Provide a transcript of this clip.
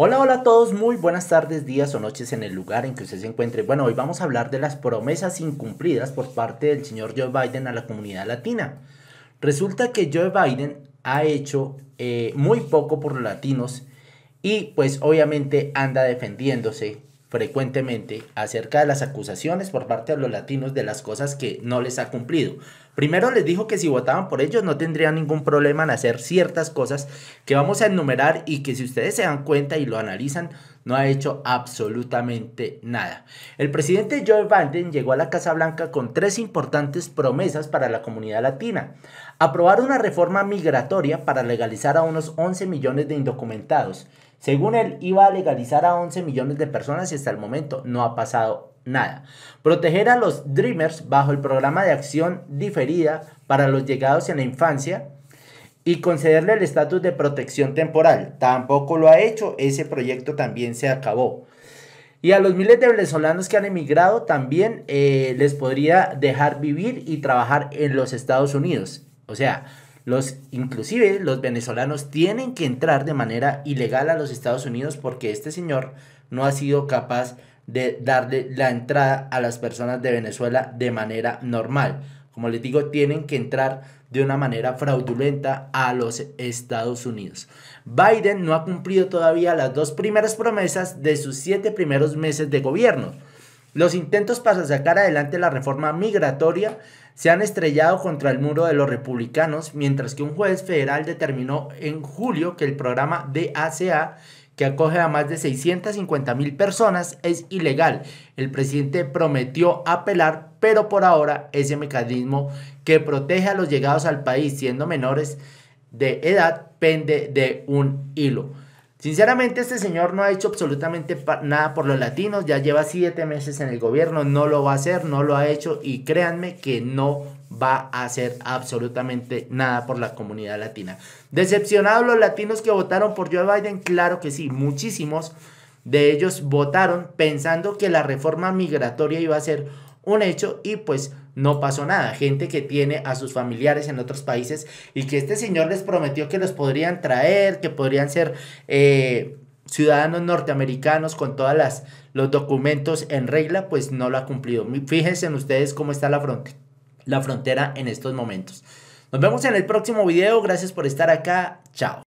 Hola, hola a todos, muy buenas tardes, días o noches en el lugar en que usted se encuentre. Bueno, hoy vamos a hablar de las promesas incumplidas por parte del señor Joe Biden a la comunidad latina. Resulta que Joe Biden ha hecho eh, muy poco por los latinos y pues obviamente anda defendiéndose frecuentemente acerca de las acusaciones por parte de los latinos de las cosas que no les ha cumplido. Primero les dijo que si votaban por ellos no tendrían ningún problema en hacer ciertas cosas que vamos a enumerar y que si ustedes se dan cuenta y lo analizan no ha hecho absolutamente nada. El presidente Joe Biden llegó a la Casa Blanca con tres importantes promesas para la comunidad latina. Aprobar una reforma migratoria para legalizar a unos 11 millones de indocumentados según él, iba a legalizar a 11 millones de personas y hasta el momento no ha pasado nada. Proteger a los Dreamers bajo el programa de acción diferida para los llegados en la infancia y concederle el estatus de protección temporal. Tampoco lo ha hecho, ese proyecto también se acabó. Y a los miles de venezolanos que han emigrado también eh, les podría dejar vivir y trabajar en los Estados Unidos. O sea, los, inclusive los venezolanos tienen que entrar de manera ilegal a los Estados Unidos porque este señor no ha sido capaz de darle la entrada a las personas de Venezuela de manera normal. Como les digo, tienen que entrar de una manera fraudulenta a los Estados Unidos. Biden no ha cumplido todavía las dos primeras promesas de sus siete primeros meses de gobierno los intentos para sacar adelante la reforma migratoria se han estrellado contra el muro de los republicanos, mientras que un juez federal determinó en julio que el programa DACA, que acoge a más de 650 mil personas, es ilegal. El presidente prometió apelar, pero por ahora ese mecanismo que protege a los llegados al país siendo menores de edad pende de un hilo. Sinceramente, este señor no ha hecho absolutamente nada por los latinos, ya lleva siete meses en el gobierno, no lo va a hacer, no lo ha hecho y créanme que no va a hacer absolutamente nada por la comunidad latina. ¿Decepcionados los latinos que votaron por Joe Biden? Claro que sí, muchísimos de ellos votaron pensando que la reforma migratoria iba a ser un hecho y pues no pasó nada. Gente que tiene a sus familiares en otros países y que este señor les prometió que los podrían traer, que podrían ser eh, ciudadanos norteamericanos con todas las los documentos en regla, pues no lo ha cumplido. Fíjense en ustedes cómo está la, la frontera en estos momentos. Nos vemos en el próximo video. Gracias por estar acá. Chao.